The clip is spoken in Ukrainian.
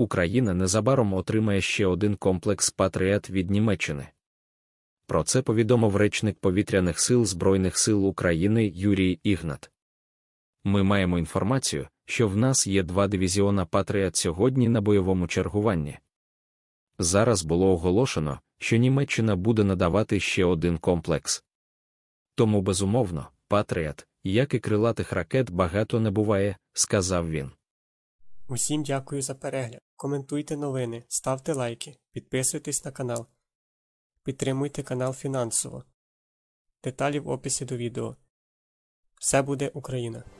Україна незабаром отримає ще один комплекс патріат від Німеччини. Про це повідомив речник повітряних сил Збройних сил України Юрій Ігнат. Ми маємо інформацію, що в нас є два дивізіона Патріат сьогодні на бойовому чергуванні. Зараз було оголошено, що Німеччина буде надавати ще один комплекс. Тому, безумовно, патріат, як і крилатих ракет, багато не буває, сказав він. Усім дякую за перегляд коментуйте новини, ставте лайки, підписуйтесь на канал, підтримуйте канал фінансово. Деталі в описі до відео. Все буде Україна!